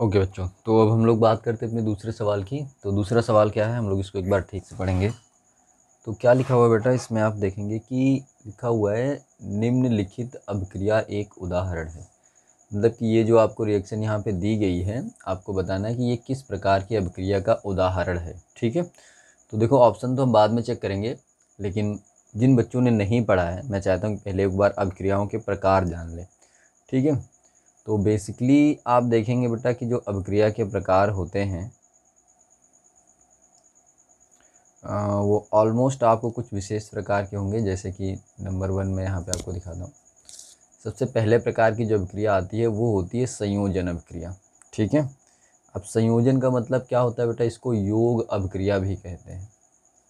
okay बच्चों तो अब हम लोग बात करते हैं अपने दूसरे सवाल की तो दूसरा सवाल क्या है हम लोग इसको एक बार ठीक से पढ़ेंगे तो क्या लिखा हुआ बेटा इसमें आप देखेंगे कि लिखा हुआ है निम्नलिखित अभिक्रिया एक उदाहरण है मतलब कि ये जो आपको रिएक्शन यहाँ पे दी गई है आपको बताना है कि ये किस प्रकार की अभिक्रिया का उदाहरण है ठीक है तो देखो ऑप्शन तो हम बाद में चेक करेंगे लेकिन जिन बच्चों ने नहीं पढ़ा है मैं चाहता हूँ पहले एक बार अभिक्रियाओं के प्रकार जान लें ठीक है तो बेसिकली आप देखेंगे बेटा कि जो अभिक्रिया के प्रकार होते हैं वो ऑलमोस्ट आपको कुछ विशेष प्रकार के होंगे जैसे कि नंबर वन में यहाँ पे आपको दिखा दूँ सबसे पहले प्रकार की जो अभिक्रिया आती है वो होती है संयोजन अभिक्रिया ठीक है अब संयोजन का मतलब क्या होता है बेटा इसको योग अभिक्रिया भी कहते हैं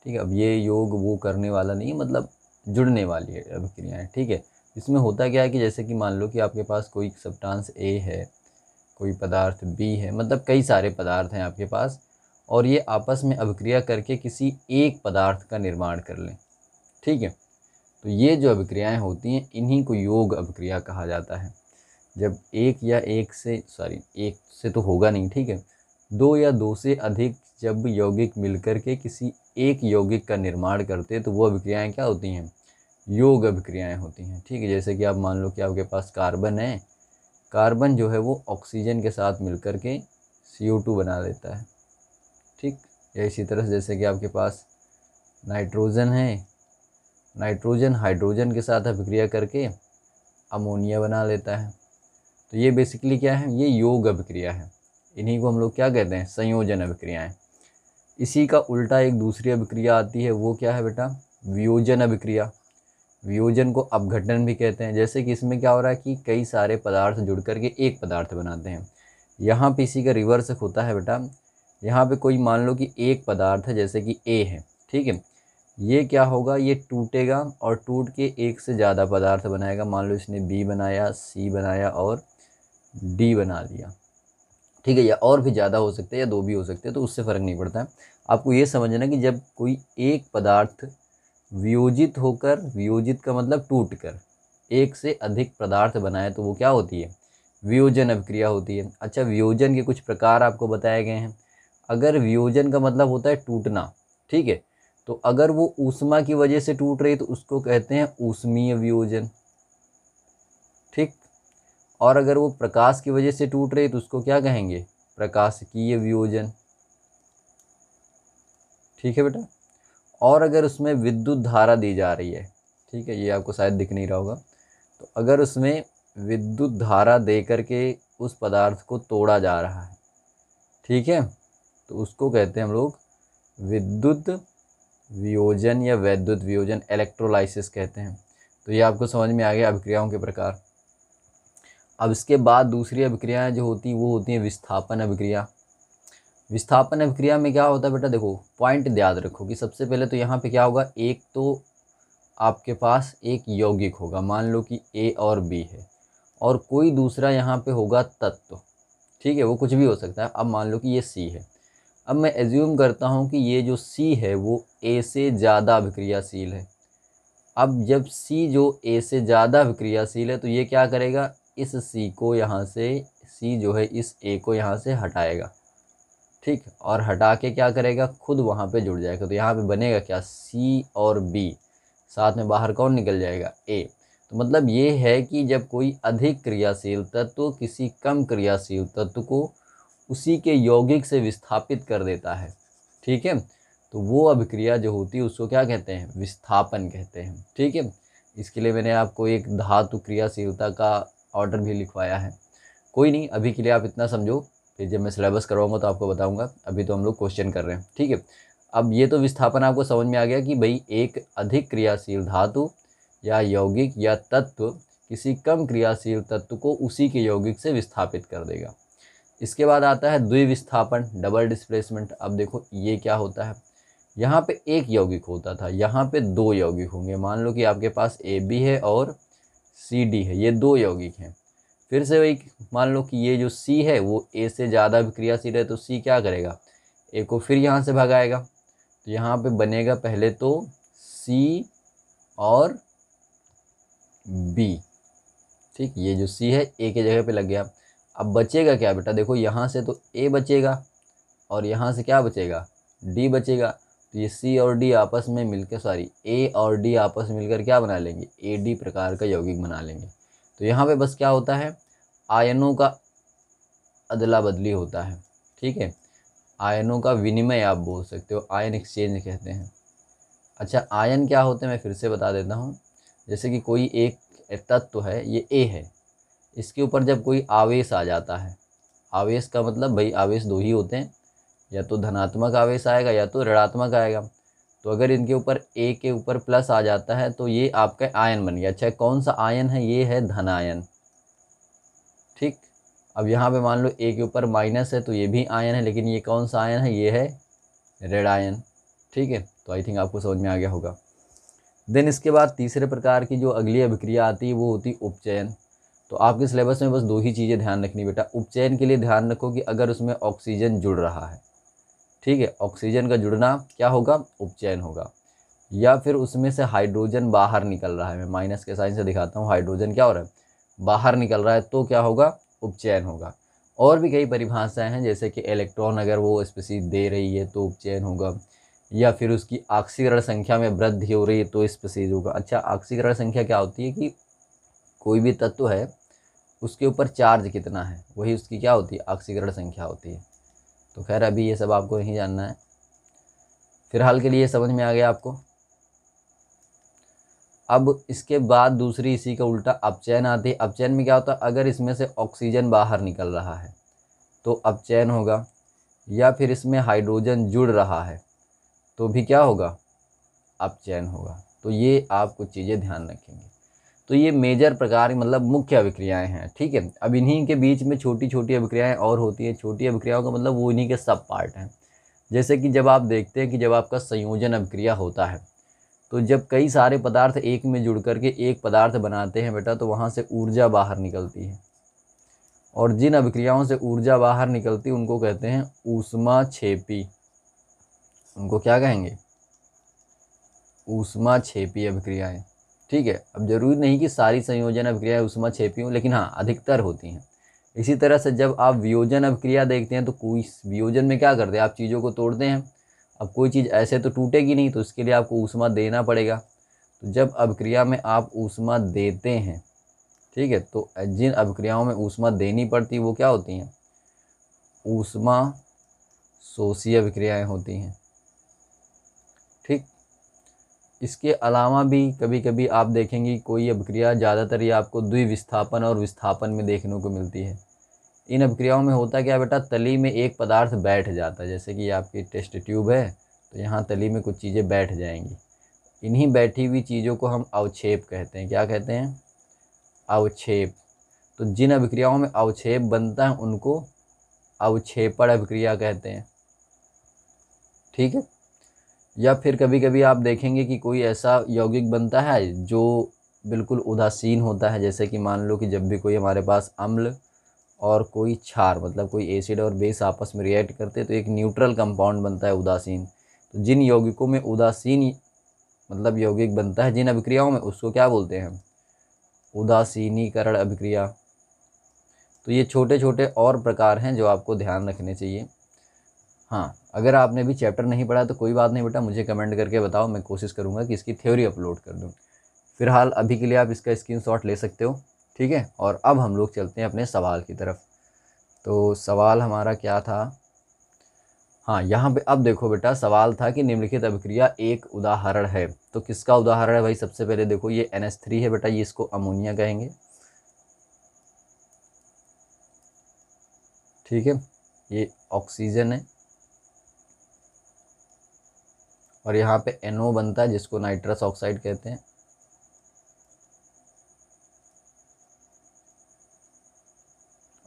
ठीक है अब ये योग वो करने वाला नहीं है मतलब जुड़ने वाली है अभिक्रियाएँ ठीक है इसमें होता क्या है कि जैसे कि मान लो कि आपके पास कोई सब्टांस ए है कोई पदार्थ बी है मतलब कई सारे पदार्थ हैं आपके पास और ये आपस में अभिक्रिया करके किसी एक पदार्थ का निर्माण कर लें ठीक है तो ये जो अभिक्रियाएं होती हैं इन्हीं को योग अभिक्रिया कहा जाता है जब एक या एक से सॉरी एक से तो होगा नहीं ठीक है दो या दो से अधिक जब यौगिक मिलकर के किसी एक यौगिक का निर्माण करते हैं तो वो अभिक्रियाएं क्या होती हैं योग अभिक्रियाएँ होती हैं ठीक है जैसे कि आप मान लो कि आपके पास कार्बन है कार्बन जो है वो ऑक्सीजन के साथ मिलकर के सी ओ टू बना लेता है ठीक या इसी तरह से जैसे कि आपके पास नाइट्रोजन है नाइट्रोजन हाइड्रोजन के साथ अभिक्रिया करके अमोनिया बना लेता है तो ये बेसिकली क्या है ये योग अभिक्रिया है इन्हीं को हम लोग क्या कहते हैं संयोजन अभिक्रियाएँ इसी का उल्टा एक दूसरी अभिक्रिया आती है वो क्या है बेटा वियोजन अभिक्रिया वियोजन को अपघटन भी कहते हैं जैसे कि इसमें क्या हो रहा है कि कई सारे पदार्थ जुड़ करके एक पदार्थ बनाते हैं यहाँ पे इसी का रिवर्स होता है बेटा यहाँ पे कोई मान लो कि एक पदार्थ है जैसे कि ए है ठीक है ये क्या होगा ये टूटेगा और टूट के एक से ज़्यादा पदार्थ बनाएगा मान लो इसने बी बनाया सी बनाया और डी बना लिया ठीक है या और भी ज़्यादा हो सकते हैं या दो भी हो सकते हैं तो उससे फ़र्क नहीं पड़ता है आपको ये समझना कि जब कोई एक पदार्थ वियोजित होकर वियोजित का मतलब टूट कर एक से अधिक पदार्थ बनाए तो वो क्या होती है वियोजन अभिक्रिया होती है अच्छा वियोजन के कुछ प्रकार आपको बताए गए हैं अगर वियोजन का मतलब होता है टूटना ठीक है तो अगर वो ऊष्मा की वजह से टूट रही तो उसको कहते हैं ऊष्मीय वियोजन ठीक और अगर वो प्रकाश की वजह से टूट रही तो उसको क्या कहेंगे प्रकाशकीय वियोजन ठीक है बेटा और अगर उसमें विद्युत धारा दी जा रही है ठीक है ये आपको शायद दिख नहीं रहा होगा तो अगर उसमें विद्युत धारा दे करके उस पदार्थ को तोड़ा जा रहा है ठीक है तो उसको कहते हैं हम लोग विद्युत वियोजन या वैद्युत वियोजन इलेक्ट्रोलाइसिस कहते हैं तो ये आपको समझ में आ गया अभिक्रियाओं के प्रकार अब इसके बाद दूसरी अभिक्रियाएं जो होती हैं वो होती हैं विस्थापन अभिक्रिया विस्थापन अभिक्रिया में क्या होता है बेटा देखो पॉइंट याद रखो कि सबसे पहले तो यहाँ पे क्या होगा एक तो आपके पास एक यौगिक होगा मान लो कि ए और बी है और कोई दूसरा यहाँ पे होगा तत्व ठीक है वो कुछ भी हो सकता है अब मान लो कि ये सी है अब मैं एज्यूम करता हूँ कि ये जो सी है वो ए से ज़्यादा अभिक्रियाशील है अब जब सी जो ए से ज़्यादा अभिक्रियाशील है तो ये क्या करेगा इस सी को यहाँ से सी जो है इस ए को यहाँ से हटाएगा ठीक और हटा के क्या करेगा खुद वहाँ पे जुड़ जाएगा तो यहाँ पे बनेगा क्या सी और बी साथ में बाहर कौन निकल जाएगा ए तो मतलब ये है कि जब कोई अधिक क्रियाशील तत्व किसी कम क्रियाशील तत्व को उसी के यौगिक से विस्थापित कर देता है ठीक है तो वो अभिक्रिया जो होती है उसको क्या कहते हैं विस्थापन कहते हैं ठीक है इसके लिए मैंने आपको एक धातु क्रियाशीलता का ऑर्डर भी लिखवाया है कोई नहीं अभी के लिए आप इतना समझो फिर जब मैं सिलेबस करवाऊँगा तो आपको बताऊँगा अभी तो हम लोग क्वेश्चन कर रहे हैं ठीक है अब ये तो विस्थापन आपको समझ में आ गया कि भाई एक अधिक क्रियाशील धातु या यौगिक या तत्व किसी कम क्रियाशील तत्व को उसी के यौगिक से विस्थापित कर देगा इसके बाद आता है द्विविस्थापन डबल डिस्प्लेसमेंट अब देखो ये क्या होता है यहाँ पे एक यौगिक होता था यहाँ पे दो यौगिक होंगे मान लो कि आपके पास ए बी है और सी डी है ये दो यौगिक हैं फिर से वही मान लो कि ये जो सी है वो ए से ज़्यादा भी क्रियाशील है तो सी क्या करेगा ए को फिर यहाँ से भगाएगा तो यहाँ पे बनेगा पहले तो सी और बी ठीक ये जो सी है ए के जगह पे लग गया अब बचेगा क्या बेटा देखो यहाँ से तो ए बचेगा और यहाँ से क्या बचेगा डी बचेगा तो ये सी और डी आपस में मिलकर सॉरी ए और डी आपस में मिलकर क्या बना लेंगे ए डी प्रकार का यौगिक बना लेंगे तो यहाँ पे बस क्या होता है आयनों का अदला बदली होता है ठीक है आयनों का विनिमय आप बोल सकते हो आयन एक्सचेंज कहते हैं अच्छा आयन क्या होते हैं मैं फिर से बता देता हूँ जैसे कि कोई एक तत्व है ये ए है इसके ऊपर जब कोई आवेश आ जाता है आवेश का मतलब भाई आवेश दो ही होते हैं या तो धनात्मक आवेश आएगा या तो ऋणात्मक आएगा तो अगर इनके ऊपर ए के ऊपर प्लस आ जाता है तो ये आपका आयन बन गया अच्छा कौन सा आयन है ये है धन आयन ठीक अब यहाँ पे मान लो ए के ऊपर माइनस है तो ये भी आयन है लेकिन ये कौन सा आयन है ये है रेड आयन ठीक है तो आई थिंक आपको समझ में आ गया होगा देन इसके बाद तीसरे प्रकार की जो अगली अभिक्रिया आती है वो होती उपचयन तो आपके सिलेबस में बस दो ही चीज़ें ध्यान रखनी बेटा उपचयन के लिए ध्यान रखो कि अगर उसमें ऑक्सीजन जुड़ रहा है ठीक है ऑक्सीजन का जुड़ना क्या होगा उपचयन होगा या फिर उसमें से हाइड्रोजन बाहर निकल रहा है मैं माइनस के साइन से दिखाता हूँ हाइड्रोजन क्या हो रहा है बाहर निकल रहा है तो क्या होगा उपचयन होगा और भी कई परिभाषाएं हैं जैसे कि इलेक्ट्रॉन अगर वो स्पेसी दे रही है तो उपचयन होगा या फिर उसकी ऑक्सीकरण संख्या में वृद्धि हो रही है तो स्पेसीज होगा अच्छा ऑक्सीकरण संख्या क्या होती है कि कोई भी तत्व है उसके ऊपर चार्ज कितना है वही उसकी क्या होती है ऑक्सीकरण संख्या होती है तो खैर अभी ये सब आपको नहीं जानना है फ़िलहाल के लिए समझ में आ गया आपको अब इसके बाद दूसरी इसी का उल्टा अपचैन आती है अपचैन में क्या होता है अगर इसमें से ऑक्सीजन बाहर निकल रहा है तो अपचैन होगा या फिर इसमें हाइड्रोजन जुड़ रहा है तो भी क्या होगा अपचैन होगा तो ये आप कुछ चीज़ें ध्यान रखेंगे तो ये मेजर प्रकार मतलब मुख्य अभिक्रियाएं हैं ठीक है अब इन्हीं के बीच में छोटी छोटी अभिक्रियाएं और होती हैं छोटी अभिक्रियाओं का मतलब वो इन्हीं के सब पार्ट हैं जैसे कि जब आप देखते हैं कि जब आपका संयोजन अभिक्रिया होता है तो जब कई सारे पदार्थ एक में जुड़ करके एक पदार्थ बनाते हैं बेटा तो वहाँ से ऊर्जा बाहर निकलती है और जिन अभिक्रियाओं से ऊर्जा बाहर निकलती उनको कहते हैं ऊष्मा छेपी उनको क्या कहेंगे ऊष्मा छेपी अभिक्रियाएँ ठीक है अब जरूरी नहीं कि सारी संयोजन अभिक्रिया उष्मा छेपी हों लेकिन हाँ अधिकतर होती हैं इसी तरह से जब आप वियोजन अभिक्रिया देखते हैं तो कोई वियोजन में क्या करते हैं आप चीज़ों को तोड़ते हैं अब कोई चीज़ ऐसे तो टूटेगी नहीं तो उसके लिए आपको ऊष्मा देना पड़ेगा तो जब अभिक्रिया में आप ऊष्मा देते हैं ठीक है तो जिन अभिक्रियाओं में ऊष्मा देनी पड़ती वो क्या होती हैं ऊष्मा शोषी अभिक्रियाएँ होती हैं इसके अलावा भी कभी कभी आप देखेंगे कोई अभिक्रिया ज़्यादातर ये आपको द्विविस्थापन और विस्थापन में देखने को मिलती है इन अभिक्रियाओं में होता क्या बेटा तली में एक पदार्थ बैठ जाता है जैसे कि आपकी टेस्ट ट्यूब है तो यहाँ तली में कुछ चीज़ें बैठ जाएंगी इन्हीं बैठी हुई चीज़ों को हम अवक्षेप कहते हैं क्या कहते हैं अवक्षेप तो जिन अभिक्रियाओं में अवक्षेप बनता है उनको अवक्षेपण अभिक्रिया कहते हैं ठीक है या फिर कभी कभी आप देखेंगे कि कोई ऐसा यौगिक बनता है जो बिल्कुल उदासीन होता है जैसे कि मान लो कि जब भी कोई हमारे पास अम्ल और कोई क्षार मतलब कोई एसिड और बेस आपस में रिएक्ट करते तो एक न्यूट्रल कंपाउंड बनता है उदासीन तो जिन यौगिकों में उदासीन मतलब यौगिक बनता है जिन अभिक्रियाओं में उसको क्या बोलते हैं उदासीनीकरण अभिक्रिया तो ये छोटे छोटे और प्रकार हैं जो आपको ध्यान रखने चाहिए हाँ अगर आपने अभी चैप्टर नहीं पढ़ा तो कोई बात नहीं बेटा मुझे कमेंट करके बताओ मैं कोशिश करूँगा कि इसकी थ्योरी अपलोड कर दूँ फिलहाल अभी के लिए आप इसका स्क्रीन ले सकते हो ठीक है और अब हम लोग चलते हैं अपने सवाल की तरफ तो सवाल हमारा क्या था हाँ यहाँ पे अब देखो बेटा सवाल था कि निम्नलिखित अभिक्रिया एक उदाहरण है तो किसका उदाहरण है भाई सबसे पहले देखो ये एन एस थ्री है बेटा ये इसको अमोनिया कहेंगे ठीक है ये ऑक्सीजन है और यहाँ पे NO बनता है जिसको नाइट्रस ऑक्साइड कहते हैं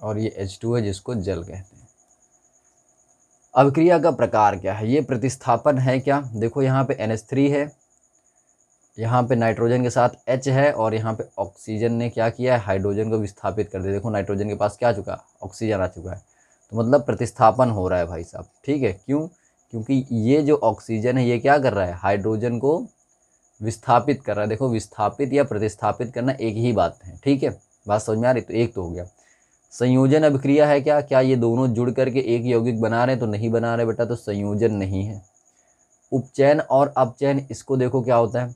और ये एच टू है जिसको जल कहते हैं अभिक्रिया का प्रकार क्या है ये प्रतिस्थापन है क्या देखो यहाँ पे एन थ्री है यहाँ पे नाइट्रोजन के साथ H है और यहाँ पे ऑक्सीजन ने क्या किया है हाइड्रोजन को विस्थापित कर दिया देखो नाइट्रोजन के पास क्या आ चुका ऑक्सीजन आ चुका है तो मतलब प्रतिस्थापन हो रहा है भाई साहब ठीक है क्यों क्योंकि ये जो ऑक्सीजन है ये क्या कर रहा है हाइड्रोजन को विस्थापित कर रहा है देखो विस्थापित या प्रतिस्थापित करना एक ही बात है ठीक है बात समझ में आ रही तो एक तो हो गया संयोजन अभिक्रिया है क्या क्या ये दोनों जुड़ करके एक यौगिक बना रहे हैं तो नहीं बना रहे बेटा तो संयोजन नहीं है उपचैन और अपचैन इसको देखो क्या होता है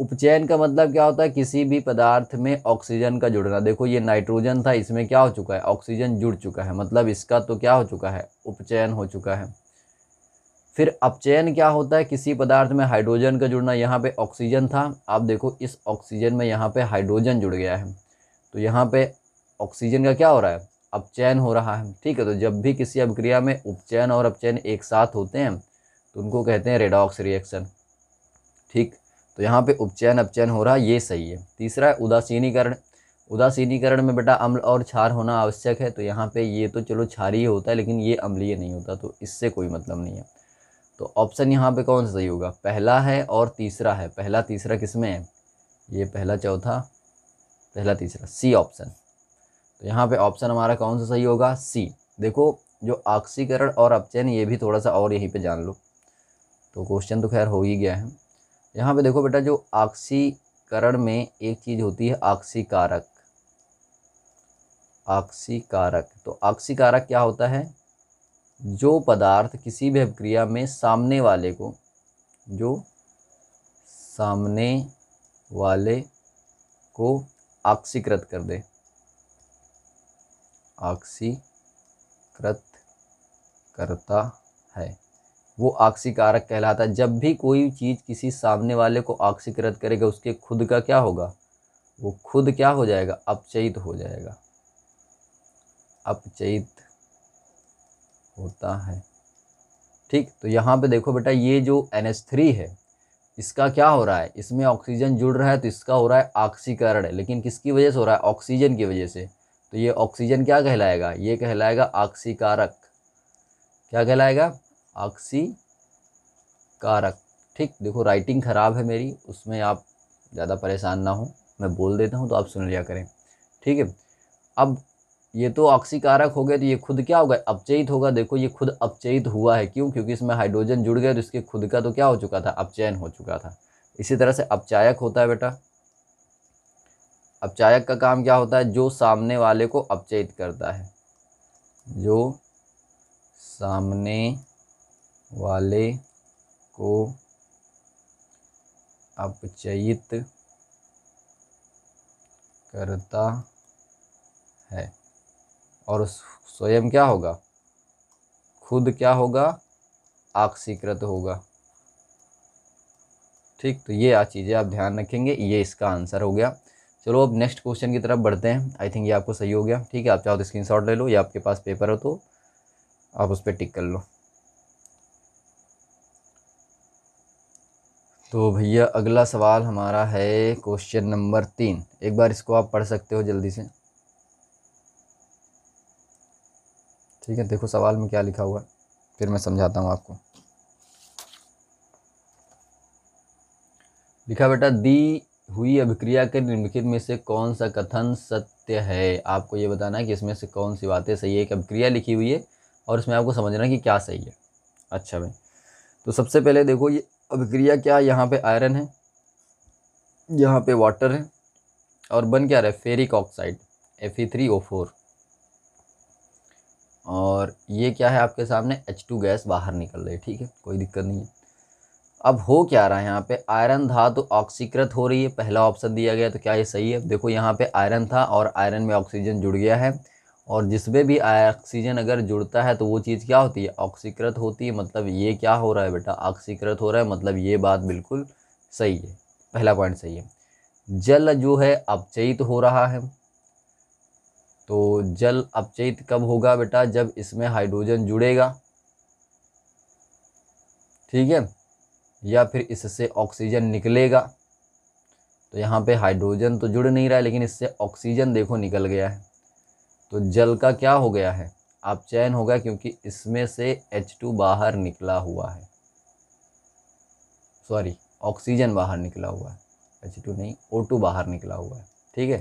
उपचैन का मतलब क्या होता है किसी भी पदार्थ में ऑक्सीजन का जुड़ना देखो ये नाइट्रोजन था इसमें क्या हो चुका है ऑक्सीजन जुड़ चुका है मतलब इसका तो क्या हो चुका है उपचयन हो चुका है फिर अपचयन क्या होता है किसी पदार्थ में हाइड्रोजन का जुड़ना यहाँ पे ऑक्सीजन था आप देखो इस ऑक्सीजन में यहाँ पे हाइड्रोजन जुड़ गया है तो यहाँ पे ऑक्सीजन का क्या हो रहा है अपचयन हो रहा है ठीक है तो जब भी किसी अभिक्रिया में उपचयन और अपचयन एक साथ होते हैं तो उनको कहते हैं रेडॉक्स रिएक्शन ठीक तो यहाँ पर उपचयन अपचयन हो रहा है ये सही है तीसरा है उदासीनीकरण उदासीनीकरण में बेटा अम्ल और क्षार होना आवश्यक है तो यहाँ पे ये तो चलो क्षारीय होता है लेकिन ये अम्लीय नहीं होता तो इससे कोई मतलब नहीं है तो ऑप्शन यहाँ पे कौन सा सही होगा पहला है और तीसरा है पहला तीसरा किस में है ये पहला चौथा पहला तीसरा सी ऑप्शन तो यहाँ पे ऑप्शन हमारा कौन सा सही होगा सी देखो जो ऑक्सीकरण और अपचयन ये भी थोड़ा सा और यहीं पे जान लो तो क्वेश्चन तो खैर हो ही गया है यहाँ पे देखो बेटा जो ऑक्सीकरण में एक चीज़ होती है ऑक्सीकारक ऑक्सीकारक तो ऑक्सीकारक क्या होता है जो पदार्थ किसी भी अभिक्रिया में सामने वाले को जो सामने वाले को आक्सीकृत कर दे आक्सीकृत करता है वो आक्सीकारक कहलाता है जब भी कोई चीज़ किसी सामने वाले को आक्सीकृत करेगा उसके खुद का क्या होगा वो खुद क्या हो जाएगा अपचयित हो जाएगा अपचयित होता है ठीक तो यहाँ पे देखो बेटा ये जो एन थ्री है इसका क्या हो रहा है इसमें ऑक्सीजन जुड़ रहा है तो इसका हो रहा है ऑक्सीकरण लेकिन किसकी वजह से हो रहा है ऑक्सीजन की वजह से तो ये ऑक्सीजन क्या कहलाएगा ये कहलाएगा ऑक्सीकारक क्या कहलाएगा ऑक्सीकारक ठीक देखो राइटिंग ख़राब है मेरी उसमें आप ज़्यादा परेशान ना हो मैं बोल देता हूँ तो आप सुन लिया करें ठीक है अब ये तो ऑक्सीकारक हो गए तो ये खुद क्या होगा अपचयित होगा देखो ये खुद अपचयित हुआ है क्यों क्योंकि इसमें हाइड्रोजन जुड़ गया तो इसके खुद का तो क्या हो चुका था अपचयन हो चुका था इसी तरह से अपचायक होता है बेटा अपचायक का काम क्या होता है जो सामने वाले को अपचयित करता है जो सामने वाले को अपचयित करता है और स्वयं क्या होगा खुद क्या होगा आक्षीकृत होगा ठीक तो ये आ चीज़ें आप ध्यान रखेंगे ये इसका आंसर हो गया चलो अब नेक्स्ट क्वेश्चन की तरफ बढ़ते हैं आई थिंक ये आपको सही हो गया ठीक है आप चाहो तो शॉट ले लो या आपके पास पेपर हो तो आप उस पर टिक कर लो तो भैया अगला सवाल हमारा है क्वेश्चन नंबर तीन एक बार इसको आप पढ़ सकते हो जल्दी से ठीक है देखो सवाल में क्या लिखा हुआ है फिर मैं समझाता हूँ आपको लिखा बेटा दी हुई अभिक्रिया के निम्नलिखित में से कौन सा कथन सत्य है आपको ये बताना है कि इसमें से कौन सी बातें सही है एक अभिक्रिया लिखी हुई है और इसमें आपको समझना है कि क्या सही है अच्छा भाई तो सबसे पहले देखो ये अभिक्रिया क्या यहाँ पे आयरन है यहाँ पे वाटर है और बन क्या रहा है ferric oxide F E three O four और ये क्या है आपके सामने एच टू गैस बाहर निकल रही है ठीक है कोई दिक्कत नहीं है अब हो क्या रहा है यहाँ पे आयरन धातु ऑक्सीकृत हो रही है पहला ऑप्शन दिया गया तो क्या ये सही है देखो यहाँ पे आयरन था और आयरन में ऑक्सीजन जुड़ गया है और जिसमें भी ऑक्सीजन अगर जुड़ता है तो वो चीज़ क्या होती है ऑक्सीकृत होती है मतलब ये क्या हो रहा है बेटा ऑक्सीकृत हो रहा है मतलब ये बात बिल्कुल सही है पहला पॉइंट सही है जल जो है अपचयित हो रहा है तो जल अपचयित कब होगा बेटा जब इसमें हाइड्रोजन जुड़ेगा ठीक है या फिर इससे ऑक्सीजन निकलेगा तो यहाँ पे हाइड्रोजन तो जुड़ नहीं रहा है लेकिन इससे ऑक्सीजन देखो निकल गया है तो जल का क्या हो गया है आप चयन गया क्योंकि इसमें से H2 बाहर निकला हुआ है सॉरी ऑक्सीजन बाहर निकला हुआ है H2 नहीं O2 बाहर निकला हुआ है ठीक है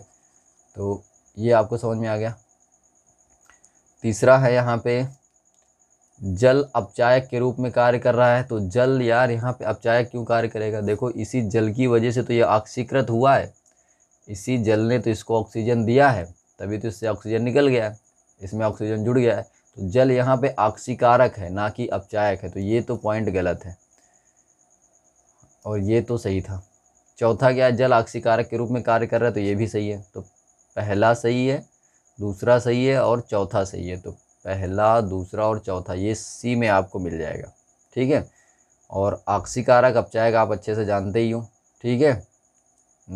तो ये आपको समझ में आ गया तीसरा है यहाँ पे जल अपचायक के रूप में कार्य कर रहा है तो जल यार यहाँ पे अपचायक क्यों कार्य करेगा देखो इसी जल की वजह से तो ये ऑक्सीकृत हुआ है इसी जल ने तो इसको ऑक्सीजन दिया है तभी तो इससे ऑक्सीजन निकल गया है इसमें ऑक्सीजन जुड़ गया है तो जल यहाँ पे ऑक्सीकारक है ना कि अपचायक है तो ये तो पॉइंट गलत है और ये तो सही था चौथा क्या जल ऑक्सीकारक के रूप में कार्य कर रहा है तो ये भी सही है तो पहला सही है दूसरा सही है और चौथा सही है तो पहला दूसरा और चौथा ये सी में आपको मिल जाएगा ठीक है और आक्सीकारक कब आप अच्छे से जानते ही हो ठीक है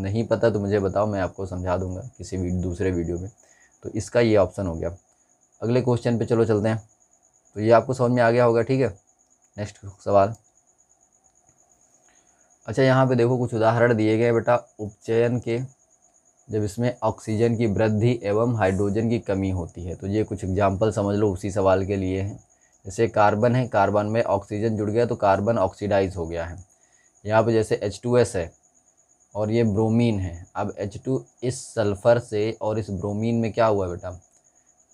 नहीं पता तो मुझे बताओ मैं आपको समझा दूंगा किसी वीड, दूसरे वीडियो में तो इसका ये ऑप्शन हो गया अगले क्वेश्चन पे चलो चलते हैं तो ये आपको समझ में आ गया होगा ठीक है नेक्स्ट सवाल अच्छा यहाँ पे देखो कुछ उदाहरण दिए गए बेटा उपचयन के जब इसमें ऑक्सीजन की वृद्धि एवं हाइड्रोजन की कमी होती है तो ये कुछ एग्जाम्पल समझ लो उसी सवाल के लिए है जैसे कार्बन है कार्बन में ऑक्सीजन जुड़ गया तो कार्बन ऑक्सीडाइज हो गया है यहाँ पर जैसे एच टू एस है और ये ब्रोमीन है अब एच टू इस सल्फ़र से और इस ब्रोमीन में क्या हुआ बेटा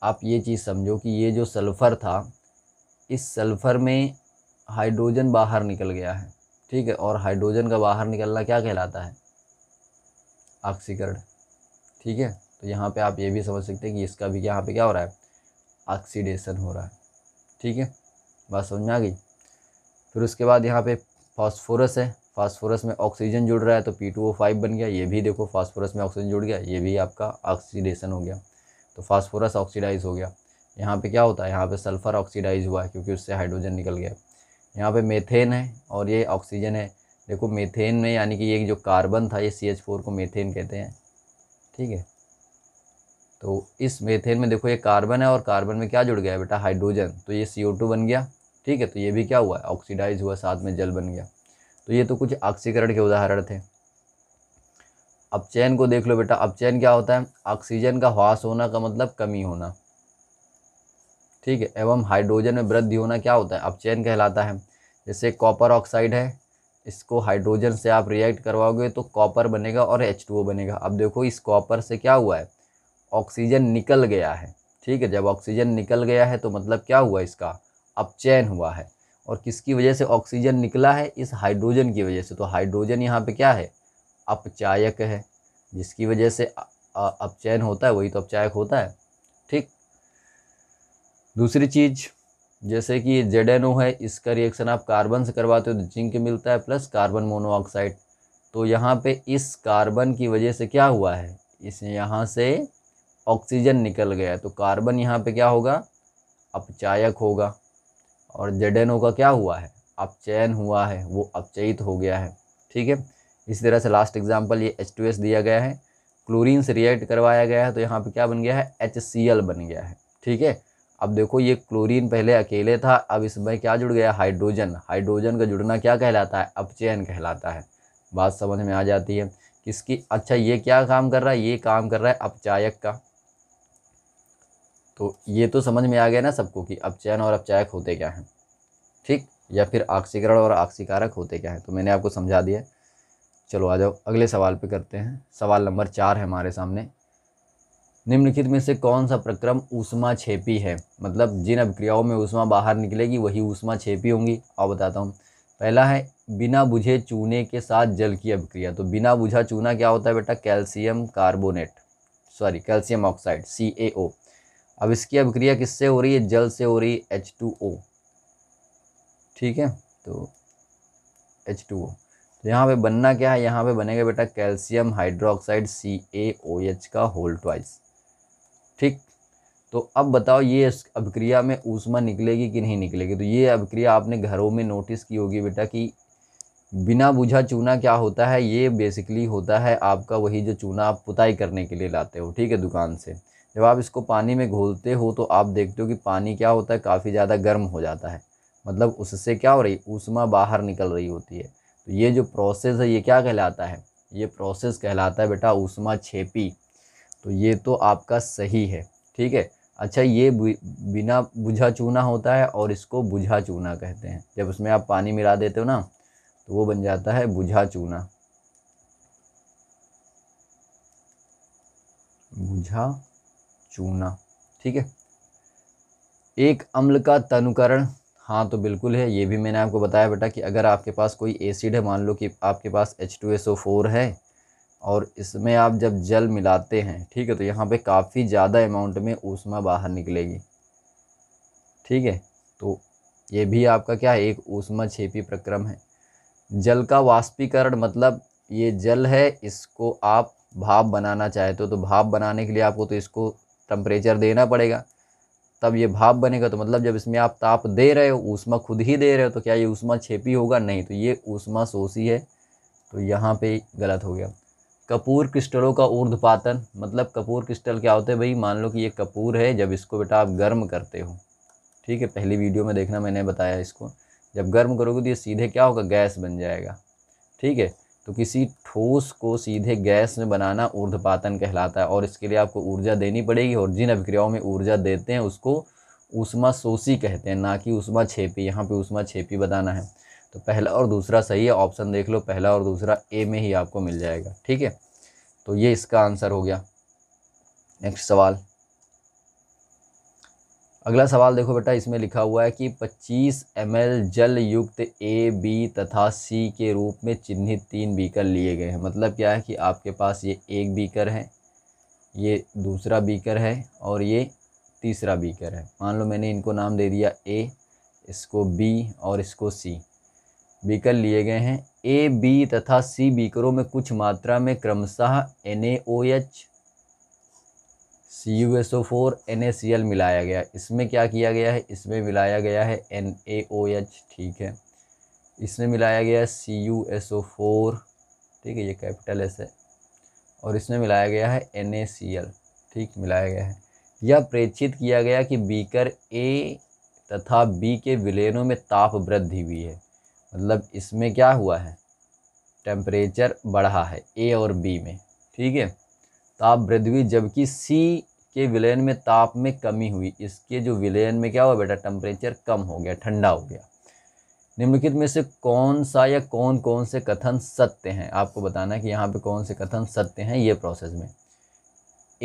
आप ये चीज़ समझो कि ये जो सल्फ़र था इस सल्फ़र में हाइड्रोजन बाहर निकल गया है ठीक है और हाइड्रोजन का बाहर निकलना क्या कहलाता है ऑक्सीकरण ठीक है तो यहाँ पे आप ये भी समझ सकते हैं कि इसका भी यहाँ पे क्या हो रहा है ऑक्सीडेशन हो रहा है ठीक है बात समझ में आ गई फिर उसके बाद यहाँ पे फास्फोरस है फास्फोरस में ऑक्सीजन जुड़ रहा है तो पी टू ओ फाइव बन गया ये भी देखो फास्फोरस में ऑक्सीजन जुड़ गया ये भी आपका ऑक्सीडेशन हो गया तो फास्फोरस ऑक्सीडाइज हो गया यहाँ पे क्या होता है यहाँ पे सल्फ़र ऑक्सीडाइज हुआ है क्योंकि उससे हाइड्रोजन निकल गया यहाँ पे मेथेन है और ये ऑक्सीजन है देखो मेथेन में यानी कि ये जो कार्बन था ये सी एच फोर को मेथेन कहते हैं ठीक है तो इस मेथेन में देखो ये कार्बन है और कार्बन में क्या जुड़ गया है बेटा हाइड्रोजन तो ये सी बन गया ठीक है तो ये भी क्या हुआ ऑक्सीडाइज हुआ साथ में जल बन गया तो ये तो कुछ ऑक्सीकरण के उदाहरण थे अब चैन को देख लो बेटा अब चैन क्या होता है ऑक्सीजन का ह्वास होना का मतलब कमी होना ठीक है एवं हाइड्रोजन में वृद्धि होना क्या होता है अब चैन कहलाता है जैसे कॉपर ऑक्साइड है इसको हाइड्रोजन से आप रिएक्ट करवाओगे तो कॉपर बनेगा और एच बनेगा अब देखो इस कॉपर से क्या हुआ है ऑक्सीजन निकल गया है ठीक है जब ऑक्सीजन निकल गया है तो मतलब क्या हुआ इसका अपचयन हुआ है और किसकी वजह से ऑक्सीजन निकला है इस हाइड्रोजन की वजह से तो हाइड्रोजन यहाँ पे क्या है अपचायक है जिसकी वजह से अपचयन होता है वही तो अपचायक होता है ठीक दूसरी चीज़ जैसे कि जेड एन ओ है इसका रिएक्शन आप कार्बन से करवाते हो तो जिंक मिलता है प्लस कार्बन मोनोऑक्साइड तो यहाँ पे इस कार्बन की वजह से क्या हुआ है इस यहाँ से ऑक्सीजन निकल गया तो कार्बन यहाँ पे क्या होगा अपचायक होगा और जेडेनो का क्या हुआ है अपचयन हुआ है वो अपचयित हो गया है ठीक है इसी तरह से लास्ट एग्जाम्पल ये एच दिया गया है क्लोरीन से रिएक्ट करवाया गया है तो यहाँ पर क्या बन गया है एच बन गया है ठीक है अब देखो ये क्लोरीन पहले अकेले था अब इसमें क्या जुड़ गया हाइड्रोजन हाइड्रोजन का जुड़ना क्या कहलाता है अपचयन कहलाता है बात समझ में आ जाती है किसकी अच्छा ये क्या काम कर रहा है ये काम कर रहा है अपचायक का तो ये तो समझ में आ गया ना सबको कि अपचयन और अपचायक होते क्या हैं ठीक या फिर आक्सीकरण और आक्सीकारक होते क्या हैं तो मैंने आपको समझा दिया चलो आ जाओ अगले सवाल पे करते हैं सवाल नंबर चार है हमारे सामने निम्नलिखित में से कौन सा प्रक्रम ऊष्मा छेपी है मतलब जिन अभिक्रियाओं में ऊष्मा बाहर निकलेगी वही ऊष्मा छेपी होंगी और बताता हूँ पहला है बिना बुझे चूने के साथ जल की अभिक्रिया तो बिना बुझा चूना क्या होता है बेटा calcium carbonate sorry calcium oxide C अब इसकी अभिक्रिया किससे हो रही है जल से हो रही है एच ठीक है तो एच तो यहाँ पे बनना क्या है यहाँ पे बनेगा बेटा calcium hydroxide C A O H का होल ट्वाइस ठीक तो अब बताओ ये अभिक्रिया में ऊष्मा निकलेगी कि नहीं निकलेगी तो ये अभिक्रिया आपने घरों में नोटिस की होगी बेटा कि बिना बुझा चूना क्या होता है ये बेसिकली होता है आपका वही जो चूना आप पुताई करने के लिए लाते हो ठीक है दुकान से जब आप इसको पानी में घोलते हो तो आप देखते हो कि पानी क्या होता है काफ़ी ज़्यादा गर्म हो जाता है मतलब उससे क्या हो रही ऊष्मा बाहर निकल रही होती है तो ये जो प्रोसेस है ये क्या कहलाता है ये प्रोसेस कहलाता है बेटा ऊष्मा छेपी तो ये तो आपका सही है ठीक है अच्छा ये बिना बुझा चूना होता है और इसको बुझा चूना कहते हैं जब उसमें आप पानी मिला देते हो ना तो वो बन जाता है बुझा चूना बुझा चूना ठीक है एक अम्ल का तनुकरण हाँ तो बिल्कुल है ये भी मैंने आपको बताया बेटा कि अगर आपके पास कोई एसिड है मान लो कि आपके पास H two S O four है और इसमें आप जब जल मिलाते हैं ठीक है तो यहाँ पे काफ़ी ज़्यादा अमाउंट में ऊष्मा बाहर निकलेगी ठीक है तो ये भी आपका क्या है एक ऊष्मा छेपी प्रक्रम है जल का वाष्पीकरण मतलब ये जल है इसको आप भाप बनाना चाहते हो तो भाप बनाने के लिए आपको तो इसको टम्परेचर देना पड़ेगा तब ये भाप बनेगा तो मतलब जब इसमें आप ताप दे रहे हो ऊष्मा खुद ही दे रहे हो तो क्या ये ऊष्मा छेपी होगा नहीं तो ये ऊष्मा सोसी है तो यहाँ पे गलत हो गया कपूर क्रिस्टलों का ऊर्ध्वपातन मतलब कपूर क्रिस्टल क्या होते हैं भाई मान लो कि ये कपूर है जब इसको बेटा आप गर्म करते हो ठीक है पहली वीडियो में देखना मैंने बताया इसको जब गर्म करोगे तो ये सीधे क्या होगा गैस बन जाएगा ठीक है तो किसी ठोस को सीधे गैस में बनाना ऊर्ध्वपातन कहलाता है और इसके लिए आपको ऊर्जा देनी पड़ेगी और जिन अभिक्रियाओं में ऊर्जा देते हैं उसको उष्मा सोसी कहते हैं ना कि उष्मा छेपी यहाँ पे उष्मा छेपी बताना है तो पहला और दूसरा सही है ऑप्शन देख लो पहला और दूसरा ए में ही आपको मिल जाएगा ठीक है तो ये इसका आंसर हो गया नेक्स्ट सवाल अगला सवाल देखो बेटा इसमें लिखा हुआ है कि 25 एम जल युक्त ए बी तथा सी के रूप में चिन्हित तीन बीकर लिए गए हैं मतलब क्या है कि आपके पास ये एक बीकर है ये दूसरा बीकर है और ये तीसरा बीकर है मान लो मैंने इनको नाम दे दिया ए इसको बी और इसको सी बीकर लिए गए हैं ए बी तथा सी बीकरों में कुछ मात्रा में क्रमशः N A O H C U S O four N A C L मिलाया गया इसमें क्या किया गया है इसमें मिलाया गया है एन ए ओ एच ठीक है इसमें मिलाया गया है C U S O four ठीक है ये कैपिटल एस है और इसमें मिलाया गया है एन ए सी एल ठीक मिलाया गया है यह प्रेक्षित किया गया कि बीकर ए तथा बी के विलेनों में ताप वृद्धि हुई है मतलब इसमें क्या हुआ है टेम्परेचर बढ़ा है ए और बी में ठीक है ताप वृद्धि जबकि सी के विलयन में ताप में कमी हुई इसके जो विलयन में क्या हुआ बेटा टेम्परेचर कम हो गया ठंडा हो गया निम्नलिखित में से कौन सा या कौन कौन से कथन सत्य हैं आपको बताना है कि यहाँ पे कौन से कथन सत्य हैं ये प्रोसेस में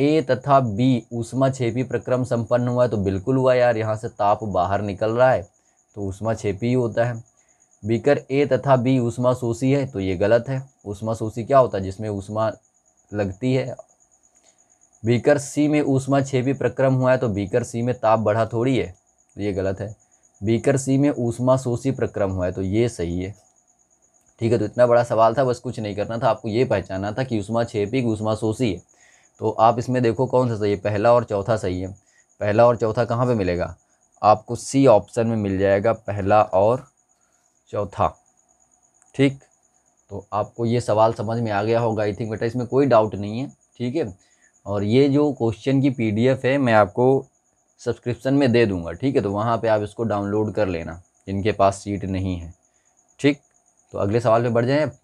ए तथा बी ऊष्मा छेपी प्रक्रम संपन्न हुआ है तो बिल्कुल हुआ यार यहाँ से ताप बाहर निकल रहा है तो ऊष्मा छेपी ही होता है बीकर ए तथा बी उष्मा सोसी है तो ये गलत है उष्मा सोसी क्या होता है जिसमें उष्मा लगती है बीकर सी में उष्मा छेपी प्रक्रम हुआ है तो बीकर सी में ताप बढ़ा थोड़ी है तो ये गलत है बीकर सी में ऊष्मा सोसी प्रक्रम हुआ है तो ये सही है ठीक है तो इतना बड़ा सवाल था बस कुछ नहीं करना था आपको ये पहचाना था कि उष्मा छेपी उष्मा सोसी है तो आप इसमें देखो कौन सा सही है पहला और चौथा सही है पहला और चौथा कहाँ पे मिलेगा आपको सी ऑप्शन में मिल जाएगा पहला और चौथा ठीक तो आपको ये सवाल समझ में आ गया होगा आई थिंक बेटा इसमें कोई डाउट नहीं है ठीक है और ये जो क्वेश्चन की पीडीएफ है मैं आपको सब्सक्रिप्शन में दे दूंगा ठीक है तो वहाँ पे आप इसको डाउनलोड कर लेना जिनके पास सीट नहीं है ठीक तो अगले सवाल पे बढ़ जाएं